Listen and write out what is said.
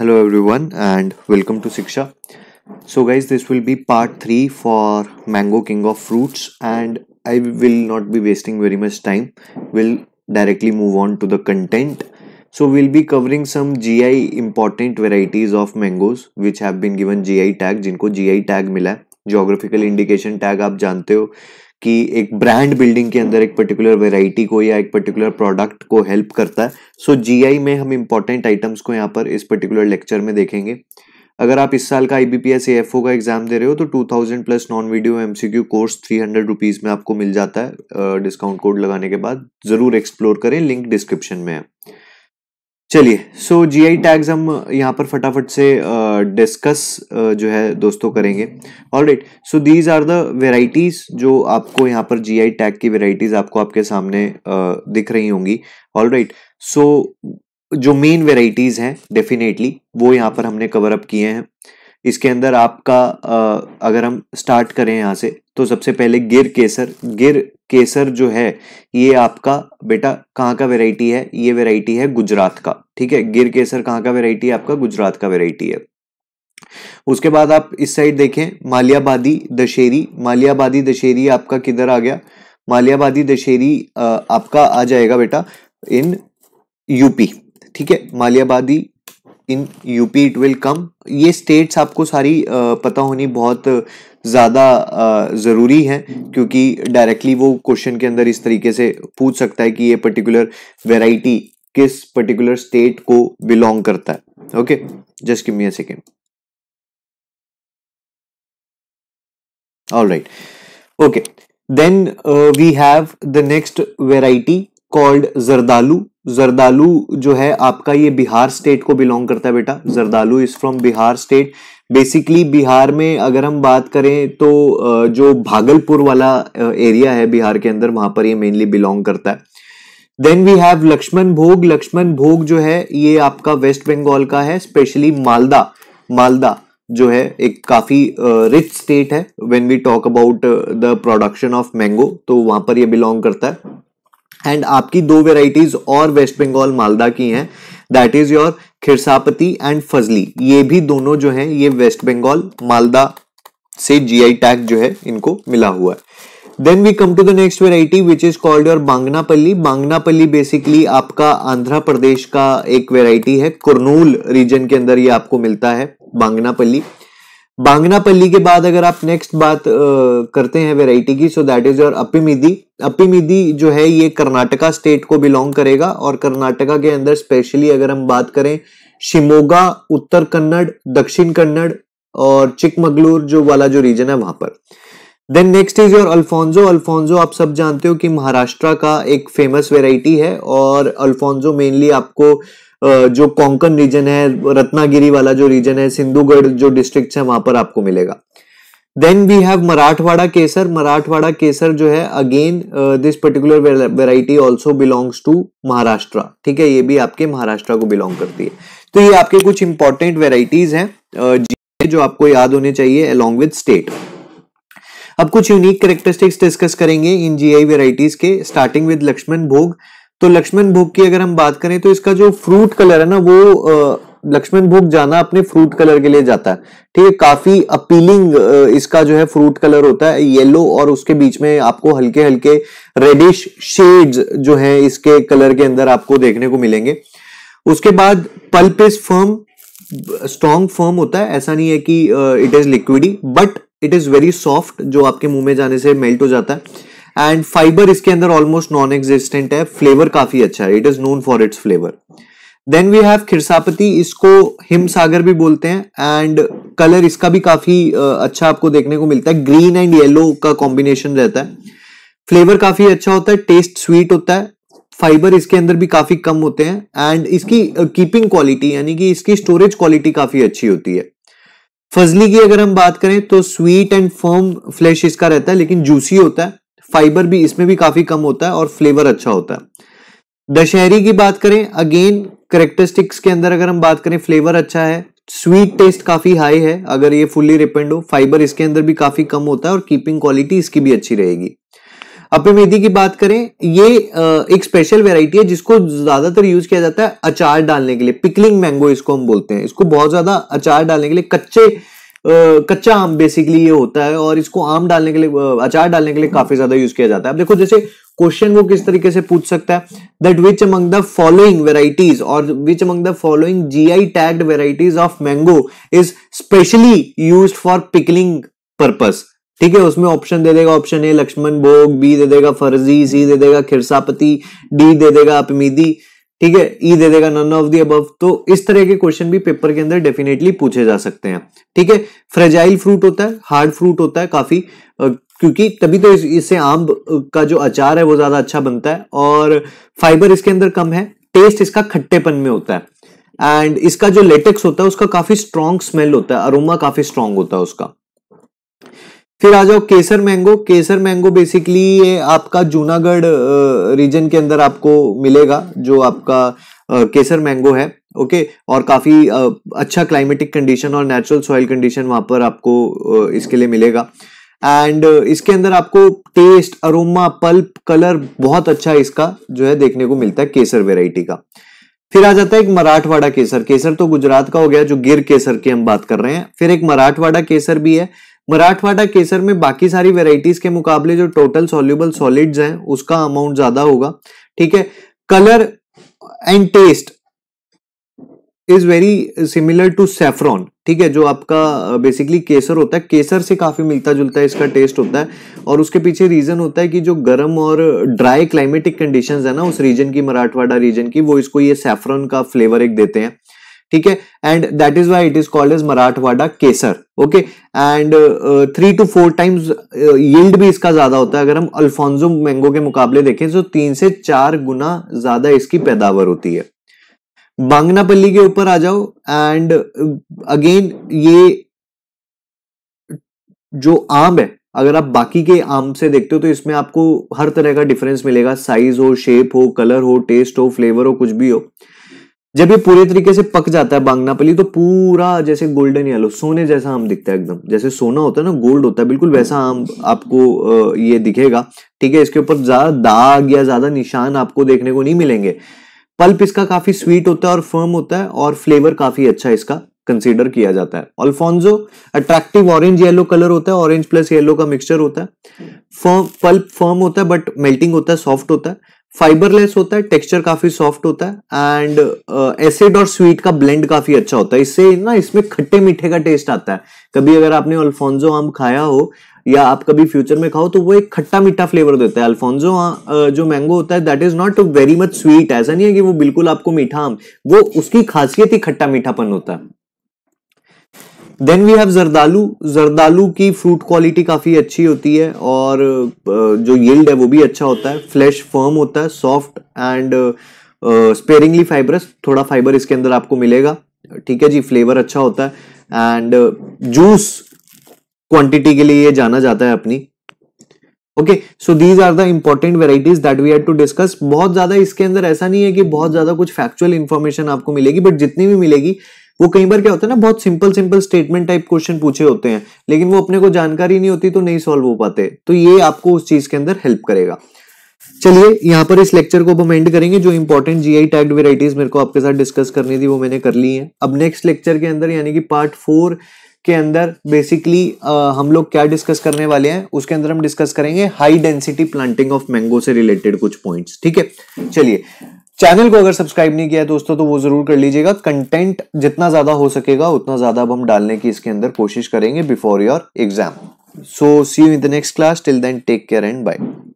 hello everyone and welcome to siksha so guys this will be part 3 for mango king of fruits and i will not be wasting very much time we'll directly move on to the content so we'll be covering some gi important varieties of mangoes which have been given gi tag jinko gi tag mila geographical indication tag aap jante ho कि एक brand building के अंदर एक particular variety को या एक particular product को help करता है सो so, जी में हम इंपॉर्टेंट आइटम्स को यहाँ पर इस पर्टिकुलर लेक्चर में देखेंगे अगर आप इस साल का I B P S F O का एग्जाम दे रहे हो तो two thousand plus non video M C Q course three hundred rupees में आपको मिल जाता है डिस्काउंट कोड लगाने के बाद ज़रूर एक्सप्लोर करें लिंक डिस्क्रिप्शन में है चलिए सो जी आई टैग्स हम uh, यहाँ पर फटाफट से डिस्कस uh, uh, जो है दोस्तों करेंगे all right so these are the varieties जो आपको यहाँ पर जी आई टैग की वेराइटीज आपको आपके सामने uh, दिख रही होंगी ऑल राइट सो जो मेन वेराइटीज हैं डेफिनेटली वो यहाँ पर हमने कवर अप किए हैं इसके अंदर आपका uh, अगर हम स्टार्ट करें यहाँ से तो सबसे पहले गिर केसर गिर केसर जो है ये आपका बेटा कहाँ का वेराइटी है ये वेराइटी है गुजरात का ठीक है गिर केसर कहाँ का वेराइटी है आपका गुजरात का वेराइटी है उसके बाद आप इस साइड देखें मालियाबादी दशहरी मालियाबादी दशहरी आपका किधर आ गया मालियाबादी दशहरी आपका आ जाएगा बेटा इन यूपी ठीक है मालियाबादी in UP it will come ये स्टेट्स आपको सारी पता होनी बहुत ज़्यादा ज़रूरी है क्योंकि डायरेक्टली वो क्वेश्चन के अंदर इस तरीके से पूछ सकता है कि ये पर्टिकुलर वेराइटी किस पर्टिकुलर स्टेट को बिलोंग करता है okay just give me a second all right okay then we have the next variety called Zardalu Zardalu जो है आपका ये बिहार स्टेट को बिलोंग करता है बेटा Zardalu is from Bihar state basically Bihar में अगर हम बात करें तो जो भागलपुर वाला एरिया है बिहार के अंदर वहां पर ये मेनली बिलोंग करता है देन वी हैव लक्ष्मण भोग लक्ष्मण भोग जो है ये आपका वेस्ट बंगाल का है स्पेशली मालदा मालदा जो है एक काफी रिच स्टेट है when we talk about the production of mango तो वहां पर ये बिलोंग करता है एंड आपकी दो वेराइटीज और वेस्ट बंगाल मालदा की हैं that is your Khirsapati and Fazli ये भी दोनों जो हैं ये वेस्ट बंगाल मालदा से जीआई टैग जो है इनको मिला हुआ है then we come to the next variety which is called your Banganapalli Banganapalli basically आपका आंध्र प्रदेश का एक वेराइटी है कुरनूल रीजन के अंदर ये आपको मिलता है बांगनापल्ली बांगनापल्ली के बाद अगर आप नेक्स्ट बात आ, करते हैं वेराइटी की सो दैट इज योर अपी अपिमिदी जो है ये कर्नाटका स्टेट को बिलोंग करेगा और कर्नाटका के अंदर स्पेशली अगर हम बात करें शिमोगा उत्तर कन्नड़ दक्षिण कन्नड़ और चिकमगलूर जो वाला जो रीजन है वहां पर then next is your Alphonso Alphonso आप सब जानते हो कि महाराष्ट्र का एक फेमस वेराइटी है और अल्फोंजो मेनली आपको जो कोंकण रीजन है रत्नागिरी वाला जो रीजन है सिंधुगढ़ जो डिस्ट्रिक्ट है वहां पर आपको मिलेगा then we have Marathwada Kesar Marathwada Kesar जो है again this particular variety also belongs to Maharashtra ठीक है ये भी आपके महाराष्ट्र को बिलोंग करती है तो ये आपके कुछ इंपॉर्टेंट वेराइटीज हैं uh, जो आपको याद होने चाहिए अलॉन्ग विद स्टेट अब कुछ यूनिक करेक्टरिस्टिक्स डिस्कस करेंगे इन जीआई वेराइटीज के स्टार्टिंग विद लक्ष्मण भोग तो लक्ष्मण भोग की अगर हम बात करें तो इसका जो फ्रूट कलर है ना वो लक्ष्मण भोग जाना अपने फ्रूट कलर के लिए जाता है ठीक है काफी अपीलिंग इसका जो है फ्रूट कलर होता है येलो और उसके बीच में आपको हल्के हल्के रेडिश शेड्स जो है इसके कलर के अंदर आपको देखने को मिलेंगे उसके बाद pulp is firm strong firm होता है ऐसा नहीं है कि it is liquidy but it is very soft जो आपके मुंह में जाने से मेल्ट हो जाता है एंड फाइबर इसके अंदर ऑलमोस्ट नॉन एग्जिस्टेंट है फ्लेवर काफी अच्छा है it is known for its flavour then we have Khirsapati इसको हिम सागर भी बोलते हैं एंड कलर इसका भी काफी अच्छा आपको देखने को मिलता है ग्रीन एंड येलो का कॉम्बिनेशन रहता है फ्लेवर काफी अच्छा होता है टेस्ट स्वीट होता है फाइबर इसके अंदर भी काफी कम होते हैं एंड इसकी कीपिंग क्वालिटी यानी कि इसकी स्टोरेज क्वालिटी काफी अच्छी होती है फजली की अगर हम बात करें तो स्वीट एंड फर्म फ्लेश इसका रहता है लेकिन जूसी होता है फाइबर भी इसमें भी काफी कम होता है और फ्लेवर अच्छा होता है दशहरी की बात करें अगेन करेक्टरिस्टिक्स के अंदर अगर हम बात करें फ्लेवर अच्छा है स्वीट टेस्ट काफी हाई है अगर ये फुल्ली हो फाइबर इसके अंदर भी काफी कम होता है और कीपिंग क्वालिटी इसकी भी अच्छी रहेगी अपे मेथी की बात करें ये एक स्पेशल वेराइटी है जिसको ज्यादातर यूज किया जाता है अचार डालने के लिए पिकलिंग मैंगो इसको हम बोलते हैं इसको बहुत ज्यादा अचार डालने के लिए कच्चे कच्चा आम बेसिकली ये होता है और इसको आम डालने के लिए अचार डालने के लिए काफी ज्यादा यूज किया जाता है अब देखो जैसे क्वेश्चन वो किस तरीके से पूछ सकता है that which among the following varieties or which among the following G I tagged varieties of mango is specially use for pickling purpose ठीक है उसमें ऑप्शन दे देगा ऑप्शन ए लक्ष्मण भोग बी दे देगा फर्जी सी दे देगा खिरसापति डी दे देगा अपमीदी ठीक है ई e दे देगा नन ऑफ दी अबव तो इस तरह के क्वेश्चन भी पेपर के अंदर डेफिनेटली पूछे जा सकते हैं ठीक है फ्रेजाइल फ्रूट होता है हार्ड फ्रूट होता है काफी क्योंकि तभी तो इस, इससे आम का जो अचार है वो ज्यादा अच्छा बनता है और फाइबर इसके अंदर कम है टेस्ट इसका खट्टेपन में होता है एंड इसका जो लेटेक्स होता है उसका काफी स्ट्रॉन्ग स्मेल होता है अरोमा काफी स्ट्रांग होता है उसका फिर आ जाओ Kesar mango Kesar mango basically ये आपका जूनागढ़ रीजन के अंदर आपको मिलेगा जो आपका केसर मैंगो है ओके और काफ़ी अच्छा क्लाइमेटिक कंडीशन और नेचुरल सॉइल कंडीशन वहां पर आपको इसके लिए मिलेगा एंड इसके अंदर आपको टेस्ट अरोमा पल्प कलर बहुत अच्छा इसका जो है देखने को मिलता है केसर वेराइटी का फिर आ जाता है एक मराठवाड़ा केसर केसर तो गुजरात का हो गया जो गिर केसर की हम बात कर रहे हैं फिर एक मराठवाड़ा केसर भी है मराठवाड़ा केसर में बाकी सारी वेराइटीज के मुकाबले जो टोटल सोल्यूबल सॉलिड्स हैं उसका अमाउंट ज्यादा होगा ठीक है colour and taste is very similar to saffron ठीक है जो आपका बेसिकली केसर होता है केसर से काफी मिलता जुलता है इसका टेस्ट होता है और उसके पीछे रीजन होता है कि जो गर्म और ड्राई क्लाइमेटिक कंडीशंस है ना उस रीजन की मराठवाड़ा रीजन की वो इसको ये सेफ्रॉन का फ्लेवर एक देते हैं ठीक है and that is why it is called as Marathwada Kesar okay and three to four times yield भी इसका ज्यादा होता है अगर हम अल्फोंजो मैंगो के मुकाबले देखें तो तीन से चार गुना ज्यादा इसकी पैदावार होती है बांगनापल्ली के ऊपर आ जाओ एंड अगेन uh, ये जो आम है अगर आप बाकी के आम से देखते हो तो इसमें आपको हर तरह का डिफरेंस मिलेगा साइज हो शेप हो कलर हो टेस्ट हो फ्लेवर हो कुछ भी हो जब ये पूरे तरीके से पक जाता है बांगनापली तो पूरा जैसे गोल्डन येलो सोने जैसा आम दिखता है एकदम जैसे सोना होता है ना गोल्ड होता है बिल्कुल वैसा आम आपको ये दिखेगा ठीक है इसके ऊपर ज्यादा दाग या ज्यादा निशान आपको देखने को नहीं मिलेंगे पल्प इसका काफी स्वीट होता है और फर्म होता है और फ्लेवर काफी अच्छा इसका कंसीडर किया जाता है Alphonso attractive orange yellow colour होता है ऑरेंज प्लस येलो का मिक्सचर होता है फर्म पल्प फर्म होता है बट मेल्टिंग होता है सॉफ्ट होता है फाइबरलेस होता है टेक्सचर काफी सॉफ्ट होता है एंड एसिड uh, और स्वीट का ब्लेंड काफी अच्छा होता है इससे ना इसमें खट्टे मीठे का टेस्ट आता है कभी अगर आपने अल्फोंजो आम खाया हो या आप कभी फ्यूचर में खाओ तो वो एक खट्टा मीठा फ्लेवर देता है अल्फोंजो uh, जो मैंगो होता है that is not very much sweet ऐसा नहीं है कि वो बिल्कुल आपको मीठा आम वो उसकी खासियत ही खट्टा मीठापन होता है देन वी हैव जरदालू जरदालू की फ्रूट क्वालिटी काफ़ी अच्छी होती है और जो यील्ड है वो भी अच्छा होता है फ्लैश फर्म होता है सॉफ्ट एंड स्पेरिंगली फाइबरस थोड़ा फाइबर इसके अंदर आपको मिलेगा ठीक है जी फ्लेवर अच्छा होता है एंड जूस क्वांटिटी के लिए ये जाना जाता है अपनी okay so these are the important varieties that we had to discuss बहुत ज्यादा इसके अंदर ऐसा नहीं है कि बहुत ज्यादा कुछ फैक्चुअल इन्फॉर्मेशन आपको मिलेगी बट जितनी भी मिलेगी वो कई बार क्या होता है ना बहुत simple simple statement type question पूछे होते हैं लेकिन वो अपने को जानकारी नहीं होती तो नहीं सॉल्व हो पाते तो ये आपको उस चीज के अंदर हेल्प करेगा चलिए यहाँ पर इस लेक्चर को अब हम एंड करेंगे जो इंपॉर्टेंट जीआई टैग्ड वेराइटीज मेरे को आपके साथ डिस्कस करनी थी वो मैंने कर ली है अब नेक्स्ट लेक्चर के अंदर यानी कि पार्ट फोर के अंदर बेसिकली हम लोग क्या डिस्कस करने वाले हैं उसके अंदर हम डिस्कस करेंगे high density planting of mango से रिलेटेड कुछ पॉइंट्स ठीक है चलिए चैनल को अगर सब्सक्राइब नहीं किया है दोस्तों तो वो जरूर कर लीजिएगा कंटेंट जितना ज्यादा हो सकेगा उतना ज्यादा अब हम डालने की इसके अंदर कोशिश करेंगे before your exam so see you in the next class till then take care and bye